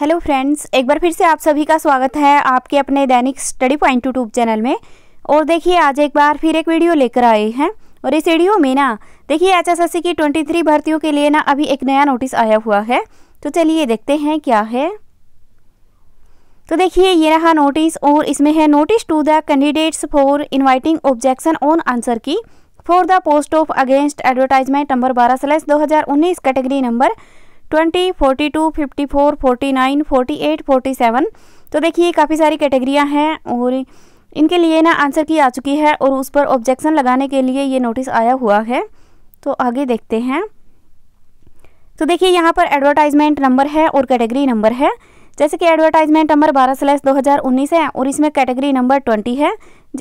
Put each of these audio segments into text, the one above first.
hello friends एक बार फिर से आप सभी का स्वागत है आपके अपने दैनिक स्टडी पॉइंट यूट्यूब चैनल में और देखिए आज एक बार फिर एक वीडियो लेकर आए हैं और इस वीडियो में ना देखिए एचएसएससी की 23 भर्तियों के लिए ना अभी एक नया नोटिस आया हुआ है तो चलिए देखते हैं क्या है तो देखिए ये रहा नोटिस और इसमें है notice to the candidates for inviting objection on answer key for the post of against advertisement number बारह स्लैस दो category number twenty forty two fifty four forty nine forty eight forty seven तो देखिए काफ़ी सारी कैटेगरियाँ हैं और इनके लिए ना आंसर की आ चुकी है और उस पर ऑब्जेक्शन लगाने के लिए ये नोटिस आया हुआ है तो आगे देखते हैं तो देखिए यहाँ पर एडवर्टाइजमेंट नंबर है और कैटेगरी नंबर है जैसे कि एडवर्टाइजमेंट नंबर बारह स्लैश दो हज़ार उन्नीस है और इसमें कैटेगरी नंबर ट्वेंटी है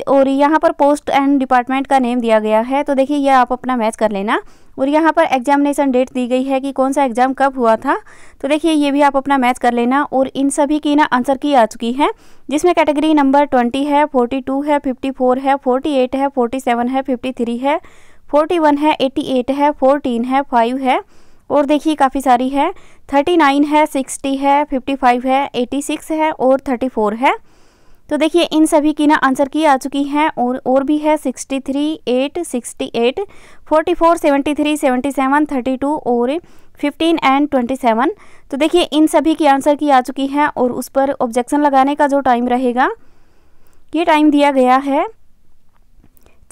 और यहाँ पर पोस्ट एंड डिपार्टमेंट का नेम दिया गया है तो देखिए यह आप अपना मैच कर लेना और यहाँ पर एग्जामिनेशन डेट दी गई है कि कौन सा एग्ज़ाम कब हुआ था तो देखिए ये भी आप अपना मैच कर लेना और इन सभी की ना आंसर की आ चुकी है जिसमें कैटेगरी नंबर ट्वेंटी है फोर्टी टू है फिफ्टी फोर है फोर्टी एट है फोर्टी सेवन है फिफ्टी थ्री है फोर्टी वन है एट्टी एट है फोर्टीन है फाइव है और देखिए काफ़ी सारी है थर्टी नाइन है सिक्सटी है फिफ्टी फाइव है एटी सिक्स है और थर्टी फोर है तो देखिए इन सभी की ना आंसर की आ चुकी हैं और और भी है sixty three eight sixty eight forty four seventy three seventy seven thirty two और फिफ्टीन एंड ट्वेंटी सेवन तो देखिए इन सभी की आंसर की आ चुकी हैं और उस पर ऑब्जेक्शन लगाने का जो टाइम रहेगा ये टाइम दिया गया है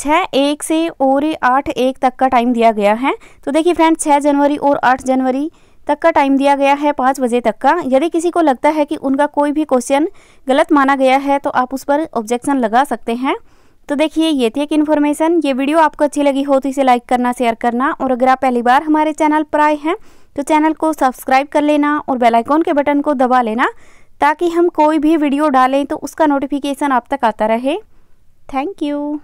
छः एक से और आठ एक तक का टाइम दिया गया है तो देखिए फ्रेंड छः जनवरी और आठ जनवरी तक का टाइम दिया गया है पाँच बजे तक का यदि किसी को लगता है कि उनका कोई भी क्वेश्चन गलत माना गया है तो आप उस पर ऑब्जेक्शन लगा सकते हैं तो देखिए ये थी एक इन्फॉर्मेशन ये वीडियो आपको अच्छी लगी हो तो इसे लाइक करना शेयर करना और अगर आप पहली बार हमारे चैनल पर आए हैं तो चैनल को सब्सक्राइब कर लेना और बेल आइकॉन के बटन को दबा लेना ताकि हम कोई भी वीडियो डालें तो उसका नोटिफिकेशन आप तक आता रहे थैंक यू